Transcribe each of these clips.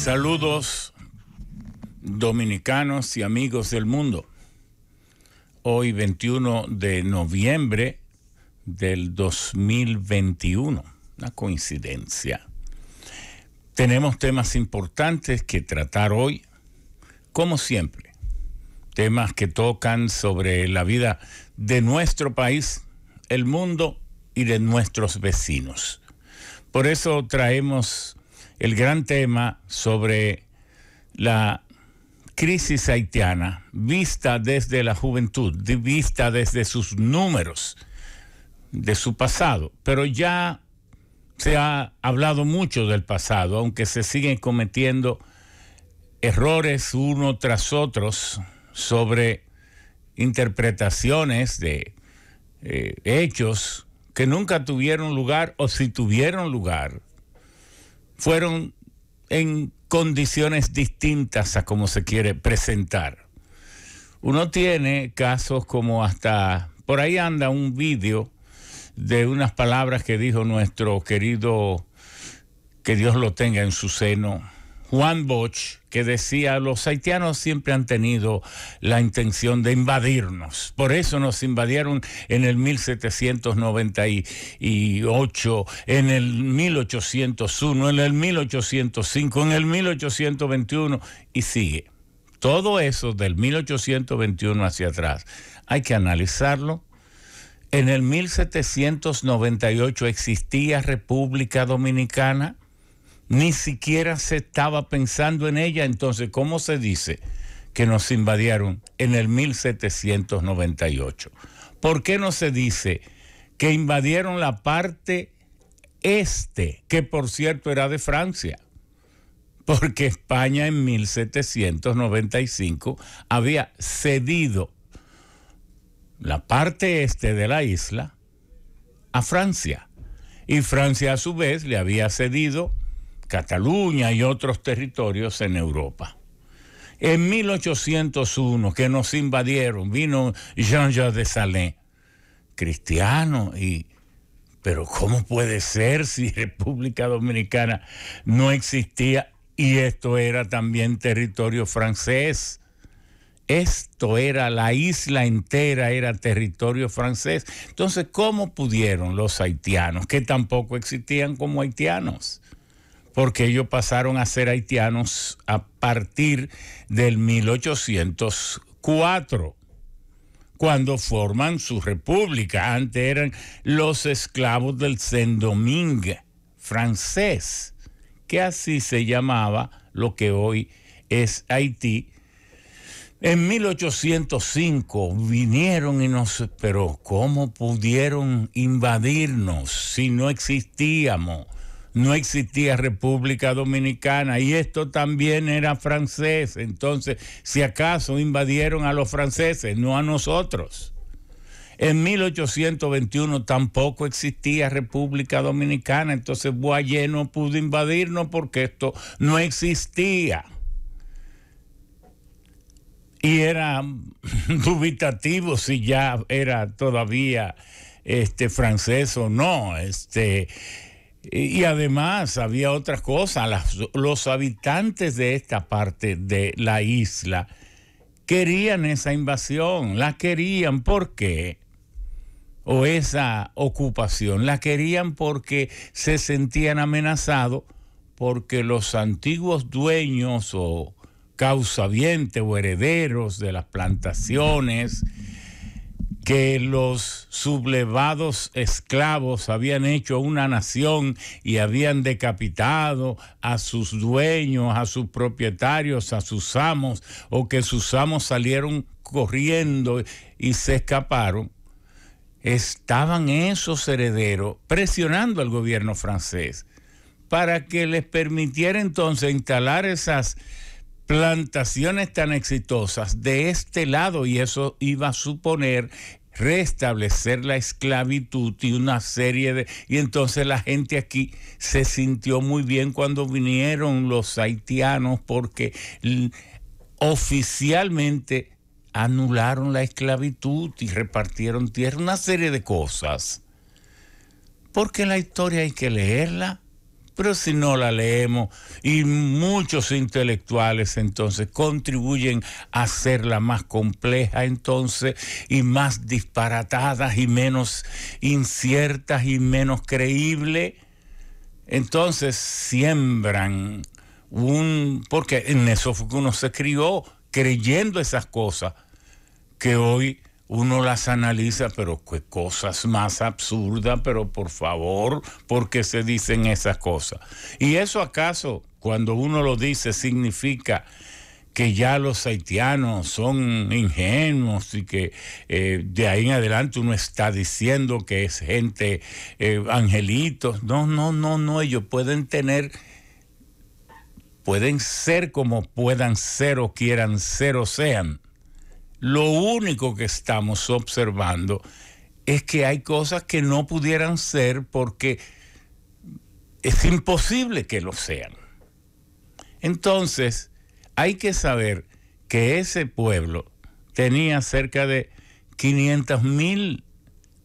Saludos dominicanos y amigos del mundo. Hoy 21 de noviembre del 2021. Una coincidencia. Tenemos temas importantes que tratar hoy, como siempre. Temas que tocan sobre la vida de nuestro país, el mundo y de nuestros vecinos. Por eso traemos el gran tema sobre la crisis haitiana vista desde la juventud, vista desde sus números, de su pasado, pero ya se ha hablado mucho del pasado, aunque se siguen cometiendo errores uno tras otros sobre interpretaciones de eh, hechos que nunca tuvieron lugar o si tuvieron lugar fueron en condiciones distintas a como se quiere presentar. Uno tiene casos como hasta, por ahí anda un vídeo de unas palabras que dijo nuestro querido, que Dios lo tenga en su seno, Juan Bosch, que decía, los haitianos siempre han tenido la intención de invadirnos. Por eso nos invadieron en el 1798, en el 1801, en el 1805, en el 1821 y sigue. Todo eso del 1821 hacia atrás hay que analizarlo. En el 1798 existía República Dominicana ni siquiera se estaba pensando en ella. Entonces, ¿cómo se dice que nos invadieron en el 1798? ¿Por qué no se dice que invadieron la parte este, que por cierto era de Francia? Porque España en 1795 había cedido la parte este de la isla a Francia. Y Francia a su vez le había cedido Cataluña y otros territorios en Europa. En 1801, que nos invadieron, vino Jean-Jacques Salé, cristiano, y, pero ¿cómo puede ser si República Dominicana no existía y esto era también territorio francés? Esto era la isla entera, era territorio francés. Entonces, ¿cómo pudieron los haitianos, que tampoco existían como haitianos? porque ellos pasaron a ser haitianos a partir del 1804 cuando forman su república. Antes eran los esclavos del Saint-Domingue francés, que así se llamaba lo que hoy es Haití. En 1805 vinieron y nos, pero ¿cómo pudieron invadirnos si no existíamos? no existía República Dominicana y esto también era francés. Entonces, si acaso invadieron a los franceses, no a nosotros. En 1821 tampoco existía República Dominicana, entonces Boyer no pudo invadirnos porque esto no existía. Y era dubitativo si ya era todavía este francés o no. Este y además había otras cosa: los habitantes de esta parte de la isla querían esa invasión, la querían porque, o esa ocupación, la querían porque se sentían amenazados, porque los antiguos dueños o causavientes o herederos de las plantaciones, que los sublevados esclavos habían hecho una nación y habían decapitado a sus dueños, a sus propietarios, a sus amos, o que sus amos salieron corriendo y se escaparon, estaban esos herederos presionando al gobierno francés para que les permitiera entonces instalar esas plantaciones tan exitosas de este lado y eso iba a suponer restablecer la esclavitud y una serie de... Y entonces la gente aquí se sintió muy bien cuando vinieron los haitianos porque oficialmente anularon la esclavitud y repartieron tierra, una serie de cosas. Porque la historia hay que leerla pero si no la leemos, y muchos intelectuales entonces contribuyen a hacerla más compleja entonces, y más disparatadas y menos inciertas y menos creíble, entonces siembran un... porque en eso fue que uno se crió creyendo esas cosas que hoy uno las analiza, pero qué cosas más absurdas, pero por favor, ¿por qué se dicen esas cosas? ¿Y eso acaso, cuando uno lo dice, significa que ya los haitianos son ingenuos y que eh, de ahí en adelante uno está diciendo que es gente eh, angelitos. No, no, no, no, ellos pueden tener, pueden ser como puedan ser o quieran ser o sean. Lo único que estamos observando es que hay cosas que no pudieran ser porque es imposible que lo sean. Entonces, hay que saber que ese pueblo tenía cerca de 500 mil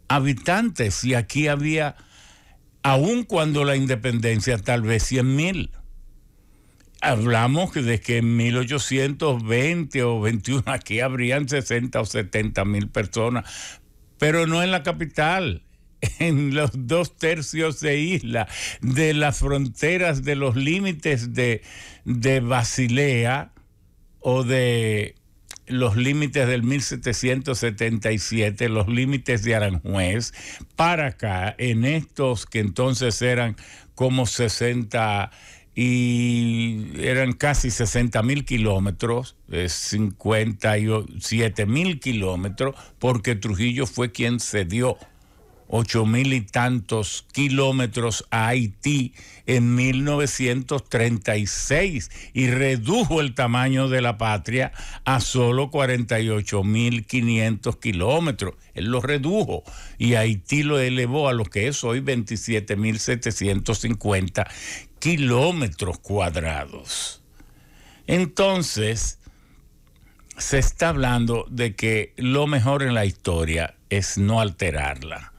habitantes y aquí había, aun cuando la independencia, tal vez 100 mil hablamos de que en 1820 o 21 aquí habrían 60 o 70 mil personas, pero no en la capital en los dos tercios de isla, de las fronteras, de los límites de, de Basilea o de los límites del 1777, los límites de Aranjuez, para acá, en estos que entonces eran como 60 y eran casi 60 mil kilómetros, 57 eh, mil kilómetros, porque Trujillo fue quien cedió 8 mil y tantos kilómetros a Haití en 1936 y redujo el tamaño de la patria a solo 48 mil 500 kilómetros. Él lo redujo y Haití lo elevó a lo que es hoy 27.750... mil kilómetros cuadrados. Entonces, se está hablando de que lo mejor en la historia es no alterarla.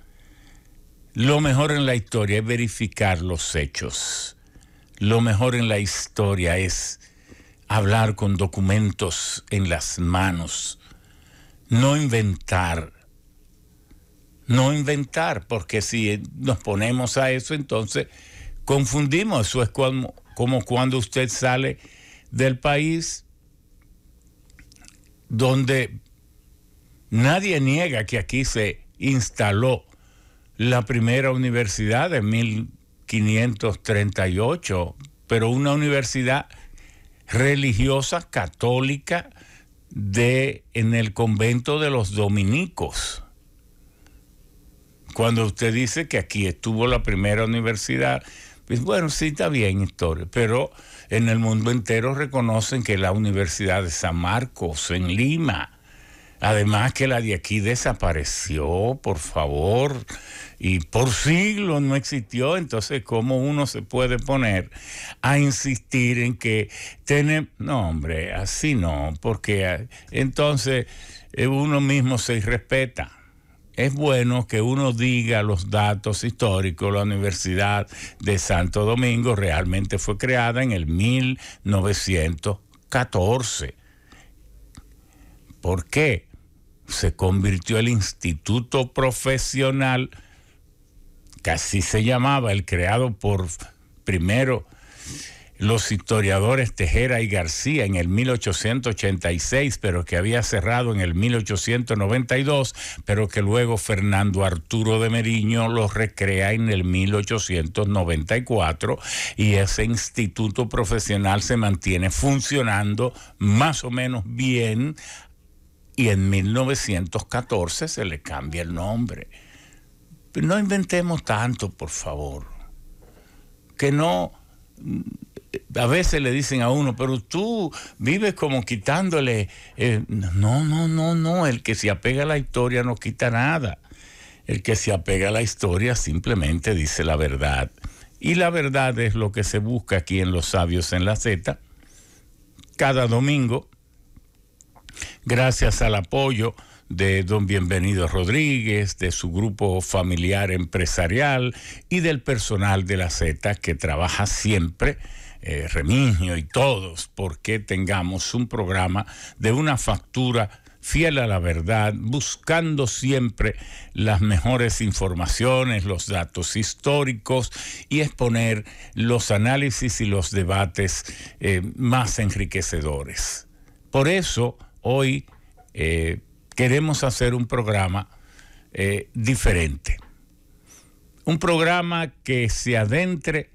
Lo mejor en la historia es verificar los hechos. Lo mejor en la historia es hablar con documentos en las manos. No inventar. No inventar, porque si nos ponemos a eso, entonces confundimos. Eso es como, cuando usted sale del país donde nadie niega que aquí se instaló la primera universidad en 1538, pero una universidad religiosa católica de en el convento de los dominicos. Cuando usted dice que aquí estuvo la primera universidad bueno, sí está bien historia, pero en el mundo entero reconocen que la Universidad de San Marcos, en Lima, Además que la de aquí desapareció, por favor, y por siglos no existió. Entonces, ¿cómo uno se puede poner a insistir en que tiene... No, hombre, así no, porque ah, entonces eh, uno mismo se irrespeta es bueno que uno diga los datos históricos. La Universidad de Santo Domingo realmente fue creada en el 1914. ¿Por qué? Se convirtió el Instituto Profesional, que así se llamaba, el creado por primero los historiadores Tejera y García en el 1886, pero que había cerrado en el 1892, pero que luego Fernando Arturo de Meriño lo recrea en el 1894 y ese instituto profesional se mantiene funcionando más o menos bien y en 1914 se le cambia el nombre. no inventemos tanto, por favor. Que no a veces le dicen a uno, pero tú vives como quitándole. Eh, no, no, no, no. El que se apega a la historia no quita nada. El que se apega a la historia simplemente dice la verdad. Y la verdad es lo que se busca aquí en Los Sabios en la Z. Cada domingo, gracias al apoyo de don Bienvenido Rodríguez, de su grupo familiar empresarial y del personal de la Z que trabaja siempre eh, Remigio y todos, porque tengamos un programa de una factura fiel a la verdad, buscando siempre las mejores informaciones, los datos históricos y exponer los análisis y los debates eh, más enriquecedores. Por eso hoy eh, queremos hacer un programa eh, diferente, un programa que se adentre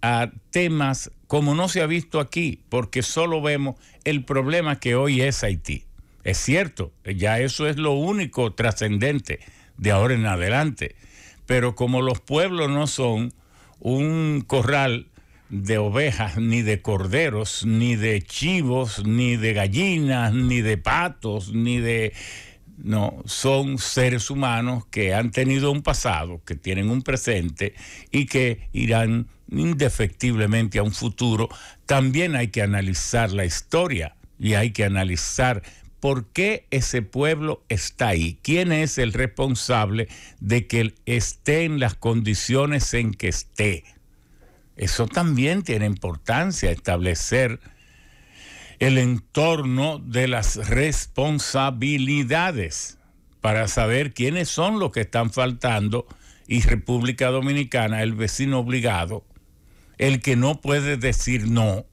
a temas como no se ha visto aquí, porque solo vemos el problema que hoy es Haití. Es cierto, ya eso es lo único trascendente de ahora en adelante, pero como los pueblos no son un corral de ovejas, ni de corderos, ni de chivos, ni de gallinas, ni de patos, ni de no, son seres humanos que han tenido un pasado, que tienen un presente y que irán indefectiblemente a un futuro. También hay que analizar la historia y hay que analizar por qué ese pueblo está ahí, quién es el responsable de que esté en las condiciones en que esté. Eso también tiene importancia, establecer el entorno de las responsabilidades para saber quiénes son los que están faltando y República Dominicana, el vecino obligado, el que no puede decir no,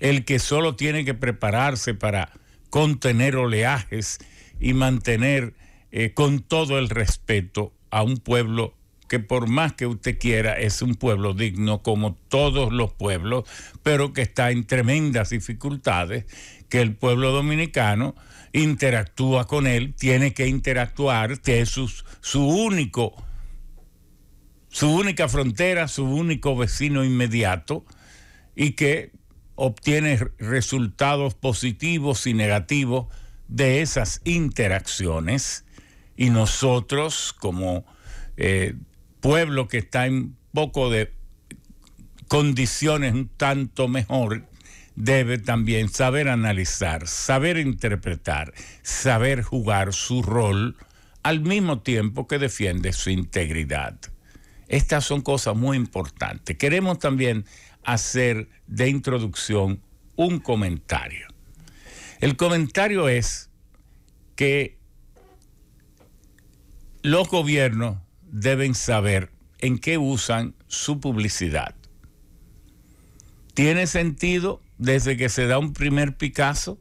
el que solo tiene que prepararse para contener oleajes y mantener eh, con todo el respeto a un pueblo que por más que usted quiera es un pueblo digno como todos los pueblos, pero que está en tremendas dificultades, que el pueblo dominicano interactúa con él, tiene que interactuar, que es su, único, su única frontera, su único vecino inmediato, y que obtiene resultados positivos y negativos de esas interacciones. Y nosotros, como eh, pueblo que está en poco de condiciones un tanto mejor, debe también saber analizar, saber interpretar, saber jugar su rol al mismo tiempo que defiende su integridad. Estas son cosas muy importantes. Queremos también hacer de introducción un comentario. El comentario es que los gobiernos deben saber en qué usan su publicidad. ¿Tiene sentido desde que se da un primer Picasso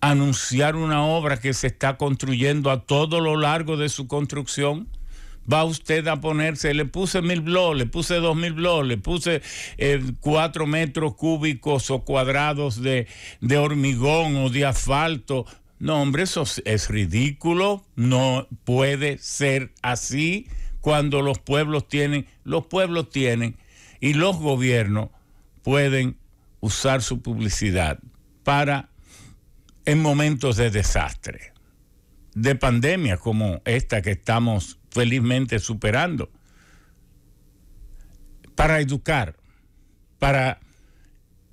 anunciar una obra que se está construyendo a todo lo largo de su construcción? va usted a ponerse, le puse mil blogs, le puse dos mil blogs, le puse eh, cuatro metros cúbicos o cuadrados de, de, hormigón o de asfalto. No, hombre, eso es ridículo, no puede ser así cuando los pueblos tienen, los pueblos tienen y los gobiernos pueden usar su publicidad para en momentos de desastre, de pandemia como esta que estamos felizmente superando, para educar, para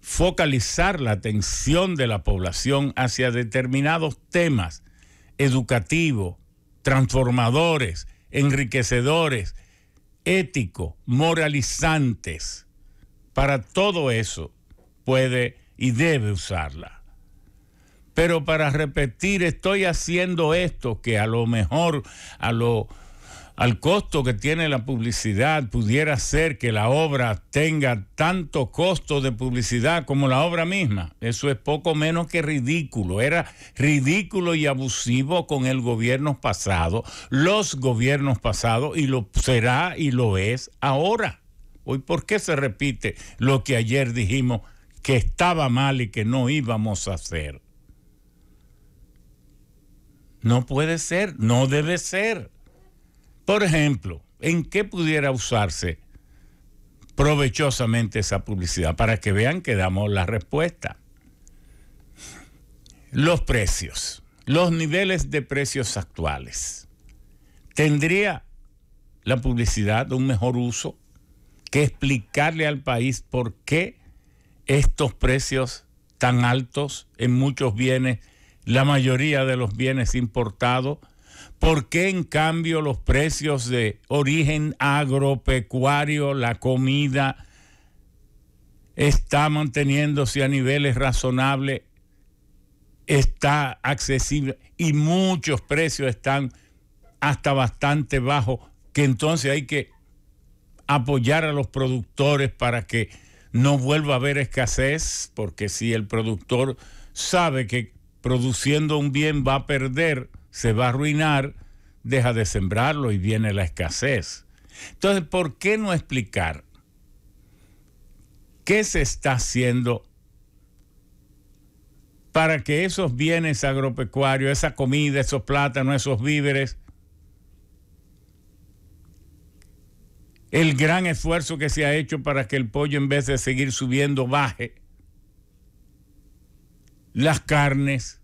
focalizar la atención de la población hacia determinados temas educativos, transformadores, enriquecedores, éticos, moralizantes. Para todo eso puede y debe usarla. Pero para repetir, estoy haciendo esto que a lo mejor a lo al costo que tiene la publicidad, pudiera ser que la obra tenga tanto costo de publicidad como la obra misma. Eso es poco menos que ridículo. Era ridículo y abusivo con el gobierno pasado, los gobiernos pasados, y lo será y lo es ahora. Hoy, ¿por qué se repite lo que ayer dijimos que estaba mal y que no íbamos a hacer? No puede ser, no debe ser. Por ejemplo, ¿en qué pudiera usarse provechosamente esa publicidad? Para que vean que damos la respuesta. Los precios, los niveles de precios actuales. ¿Tendría la publicidad un mejor uso que explicarle al país por qué estos precios tan altos en muchos bienes, la mayoría de los bienes importados, ¿Por qué en cambio los precios de origen agropecuario, la comida, está manteniéndose a niveles razonables, está accesible y muchos precios están hasta bastante bajos, que entonces hay que apoyar a los productores para que no vuelva a haber escasez, porque si el productor sabe que produciendo un bien va a perder, se va a arruinar, deja de sembrarlo y viene la escasez. Entonces, ¿por qué no explicar qué se está haciendo para que esos bienes agropecuarios, esa comida, esos plátanos, esos víveres, el gran esfuerzo que se ha hecho para que el pollo en vez de seguir subiendo baje, las carnes,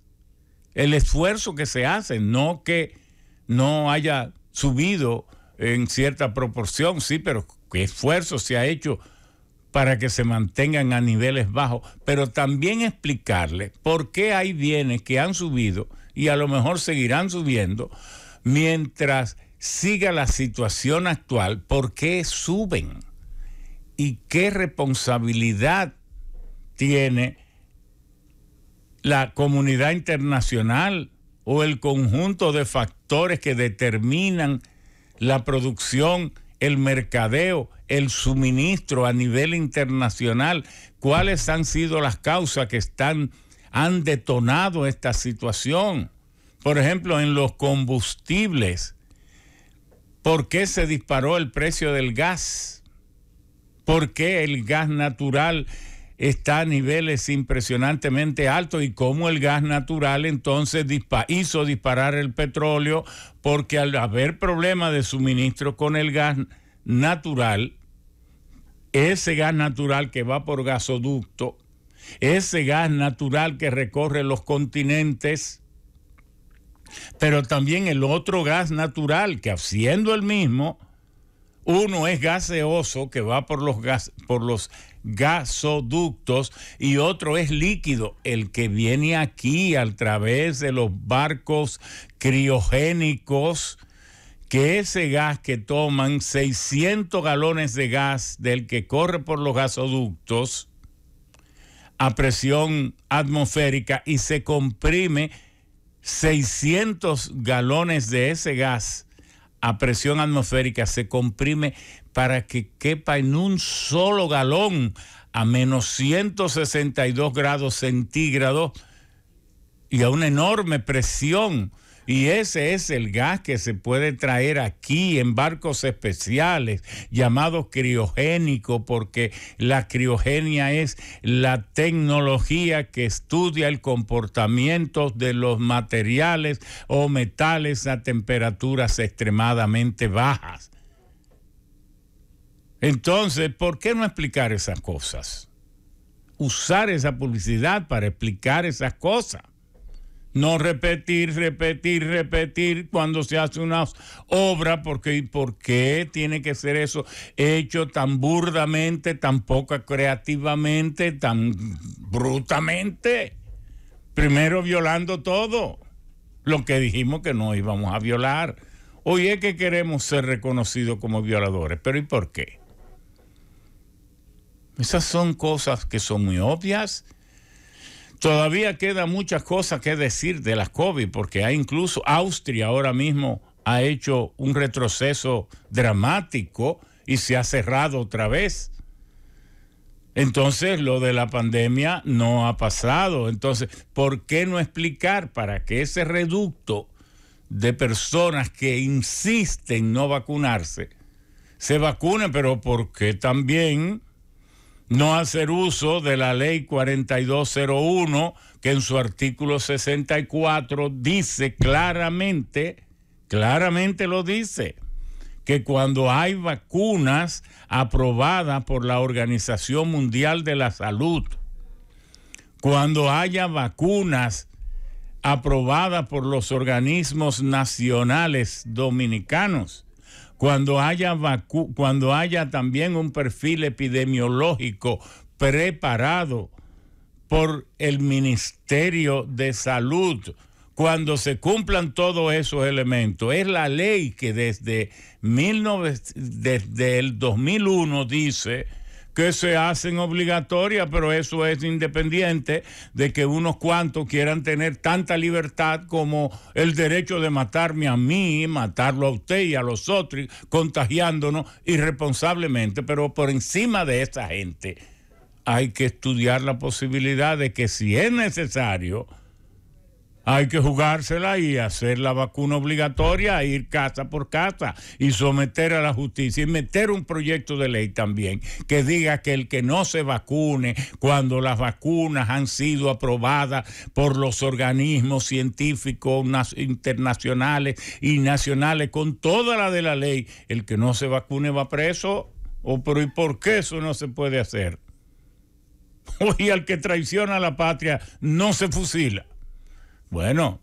el esfuerzo que se hace, no que no haya subido en cierta proporción, sí, pero qué esfuerzo se ha hecho para que se mantengan a niveles bajos, pero también explicarle por qué hay bienes que han subido y a lo mejor seguirán subiendo mientras siga la situación actual, por qué suben y qué responsabilidad tiene la comunidad internacional o el conjunto de factores que determinan la producción, el mercadeo, el suministro a nivel internacional, cuáles han sido las causas que están, han detonado esta situación. Por ejemplo, en los combustibles, ¿por qué se disparó el precio del gas? ¿Por qué el gas natural está a niveles impresionantemente altos y como el gas natural entonces hizo disparar el petróleo porque al haber problemas de suministro con el gas natural, ese gas natural que va por gasoducto, ese gas natural que recorre los continentes, pero también el otro gas natural que haciendo el mismo, uno es gaseoso que va por los, por los gasoductos y otro es líquido, el que viene aquí a través de los barcos criogénicos que ese gas que toman, 600 galones de gas del que corre por los gasoductos a presión atmosférica y se comprime 600 galones de ese gas a presión atmosférica, se comprime para que quepa en un solo galón a menos 162 grados centígrados y a una enorme presión. Y ese es el gas que se puede traer aquí en barcos especiales, llamados criogénico, porque la criogenia es la tecnología que estudia el comportamiento de los materiales o metales a temperaturas extremadamente bajas. Entonces, ¿por qué no explicar esas cosas? Usar esa publicidad para explicar esas cosas. No repetir, repetir, repetir cuando se hace una obra, porque ¿por qué tiene que ser eso hecho tan burdamente, tan poco creativamente, tan brutamente? Primero violando todo, lo que dijimos que no íbamos a violar. Hoy es que queremos ser reconocidos como violadores, pero ¿y por qué? Esas son cosas que son muy obvias. Todavía queda muchas cosas que decir de las COVID, porque hay incluso Austria ahora mismo ha hecho un retroceso dramático y se ha cerrado otra vez. Entonces, lo de la pandemia no ha pasado. Entonces, ¿por qué no explicar para que ese reducto de personas que insisten no vacunarse se vacune, Pero ¿por qué también no hacer uso de la ley 4201, que en su artículo 64 dice claramente, claramente lo dice, que cuando hay vacunas aprobadas por la Organización Mundial de la Salud, cuando haya vacunas aprobadas por los organismos nacionales dominicanos, cuando haya, cuando haya también un perfil epidemiológico preparado por el Ministerio de Salud, cuando se cumplan todos esos elementos. Es la ley que desde, desde el 2001 dice que se hacen obligatorias, pero eso es independiente de que unos cuantos quieran tener tanta libertad como el derecho de matarme a mí, matarlo a usted y a los otros, contagiándonos irresponsablemente, pero por encima de esa gente hay que estudiar la posibilidad de que si es necesario, hay que jugársela y hacer la vacuna obligatoria, ir casa por casa y someter a la justicia y meter un proyecto de ley también que diga que el que no se vacune cuando las vacunas han sido aprobadas por los organismos científicos internacionales y nacionales con toda la de la ley, el que no se vacune va preso. ¿O oh, pero y por qué eso no se puede hacer? Hoy al que traiciona a la patria no se fusila. Bueno,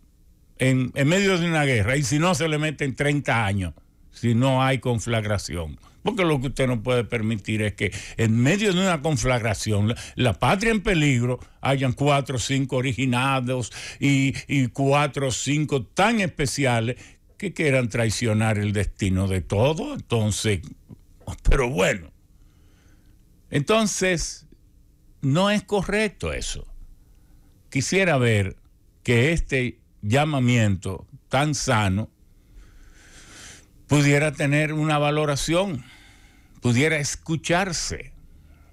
en, medio de una guerra, y si no se le meten 30 años, si no hay conflagración. Porque lo que usted no puede permitir es que en medio de una conflagración, la, patria en peligro, hayan cuatro o cinco originados y, y cuatro o cinco tan especiales que quieran traicionar el destino de todo. Entonces, pero bueno, entonces no es correcto eso. Quisiera ver que este llamamiento tan sano pudiera tener una valoración, pudiera escucharse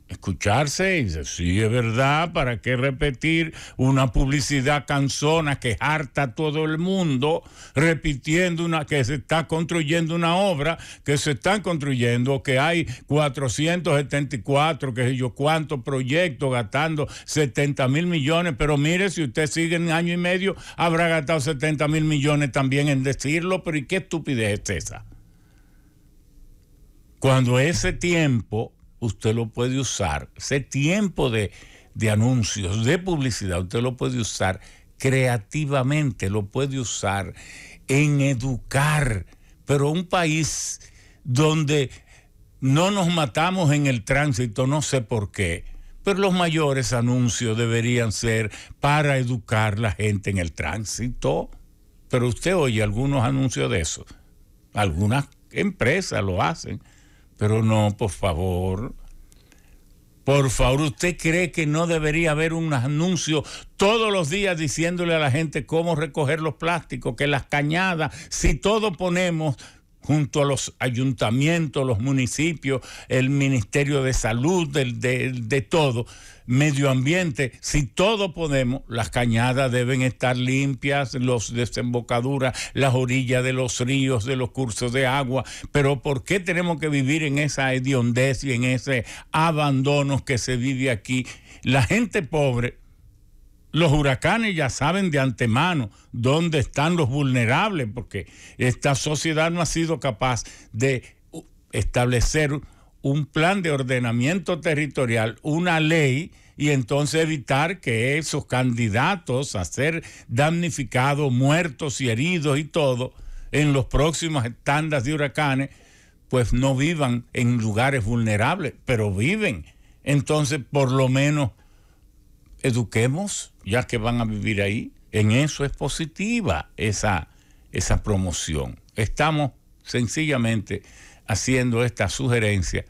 escucharse y decir, sí, es verdad, ¿para qué repetir una publicidad canzona que harta a todo el mundo, repitiendo una, que se está construyendo una obra, que se están construyendo, que hay 474, que sé yo, cuántos proyectos gastando 70 mil millones, pero mire, si usted sigue en año y medio, habrá gastado 70 mil millones también en decirlo, pero ¿y qué estupidez es esa? Cuando ese tiempo usted lo puede usar, ese tiempo de, anuncios, de publicidad, usted lo puede usar creativamente, lo puede usar en educar, pero un país donde no nos matamos en el tránsito, no sé por qué, pero los mayores anuncios deberían ser para educar la gente en el tránsito. Pero usted oye algunos anuncios de eso. Algunas empresas lo hacen. Pero no, por favor. Por favor, ¿usted cree que no debería haber un anuncio todos los días diciéndole a la gente cómo recoger los plásticos, que las cañadas, si todo ponemos junto a los ayuntamientos, los municipios, el Ministerio de Salud, de, todo, medio ambiente, si todo podemos, las cañadas deben estar limpias, los desembocaduras, las orillas de los ríos, de los cursos de agua, pero ¿por qué tenemos que vivir en esa hediondez y en ese abandono que se vive aquí? La gente pobre los huracanes ya saben de antemano dónde están los vulnerables, porque esta sociedad no ha sido capaz de establecer un plan de ordenamiento territorial, una ley, y entonces evitar que esos candidatos a ser damnificados, muertos y heridos y todo, en los próximos tandas de huracanes, pues no vivan en lugares vulnerables, pero viven. Entonces, por lo menos eduquemos, ya que van a vivir ahí. En eso es positiva esa, esa promoción. Estamos sencillamente haciendo esta sugerencia.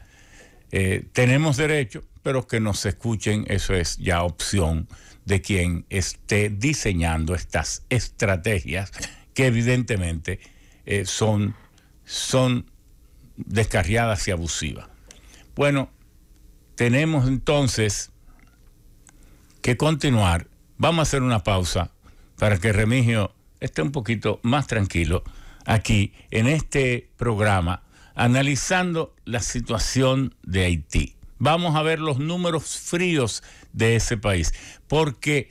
Eh, tenemos derecho, pero que nos escuchen, eso es ya opción de quien esté diseñando estas estrategias que evidentemente eh, son, son descarriadas y abusivas. Bueno, tenemos entonces que continuar. Vamos a hacer una pausa para que Remigio esté un poquito más tranquilo aquí en este programa analizando la situación de Haití. Vamos a ver los números fríos de ese país, porque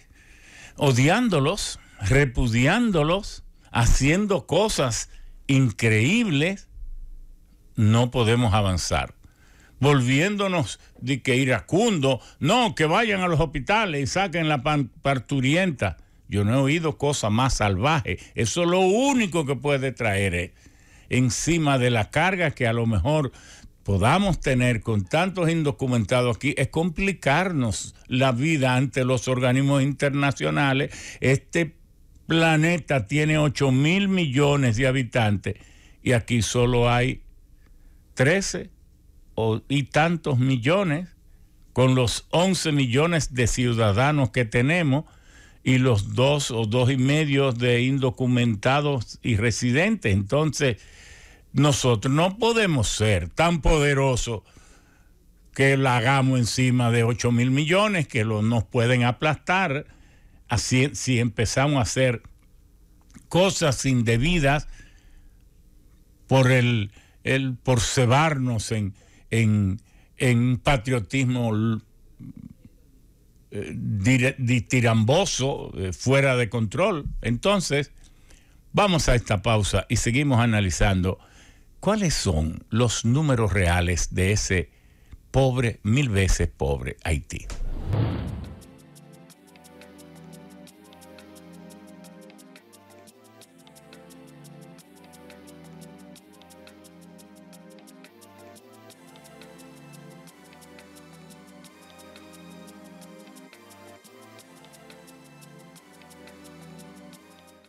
odiándolos, repudiándolos, haciendo cosas increíbles, no podemos avanzar volviéndonos de que iracundo, no, que vayan a los hospitales y saquen la parturienta. Yo no he oído cosa más salvaje. Eso lo único que puede traer eh, encima de la carga que a lo mejor podamos tener con tantos indocumentados aquí es complicarnos la vida ante los organismos internacionales. Este planeta tiene 8 mil millones de habitantes y aquí solo hay 13 y tantos millones con los 11 millones de ciudadanos que tenemos y los dos o dos y medio de indocumentados y residentes. Entonces, nosotros no podemos ser tan poderosos que la hagamos encima de 8 mil millones, que lo, nos pueden aplastar así, si empezamos a hacer cosas indebidas por, el, por cebarnos en, en, en patriotismo eh, tiramboso, eh, fuera de control. Entonces, vamos a esta pausa y seguimos analizando cuáles son los números reales de ese pobre, mil veces pobre Haití.